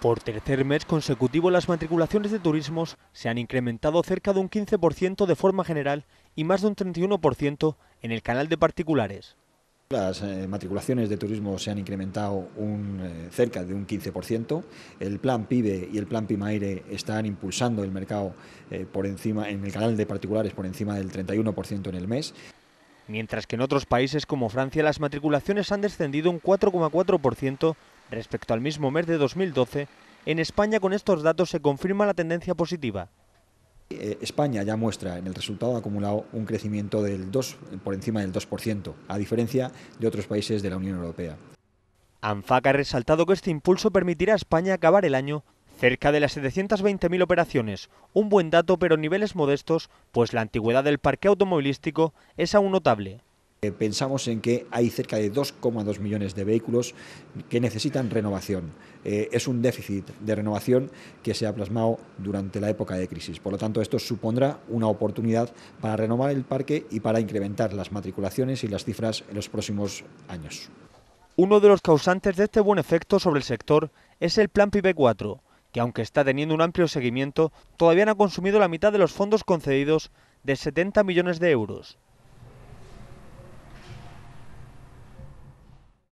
Por tercer mes consecutivo las matriculaciones de turismos se han incrementado cerca de un 15% de forma general y más de un 31% en el canal de particulares. Las eh, matriculaciones de turismo se han incrementado un, eh, cerca de un 15%. El plan PIBE y el plan PIMAIRE están impulsando el mercado eh, por encima, en el canal de particulares por encima del 31% en el mes. Mientras que en otros países como Francia las matriculaciones han descendido un 4,4% Respecto al mismo mes de 2012, en España con estos datos se confirma la tendencia positiva. Eh, España ya muestra en el resultado acumulado un crecimiento del 2, por encima del 2%, a diferencia de otros países de la Unión Europea. ANFAC ha resaltado que este impulso permitirá a España acabar el año cerca de las 720.000 operaciones, un buen dato pero niveles modestos, pues la antigüedad del parque automovilístico es aún notable. Eh, pensamos en que hay cerca de 2,2 millones de vehículos que necesitan renovación. Eh, es un déficit de renovación que se ha plasmado durante la época de crisis. Por lo tanto, esto supondrá una oportunidad para renovar el parque y para incrementar las matriculaciones y las cifras en los próximos años. Uno de los causantes de este buen efecto sobre el sector es el Plan PIB 4, que aunque está teniendo un amplio seguimiento, todavía no ha consumido la mitad de los fondos concedidos de 70 millones de euros.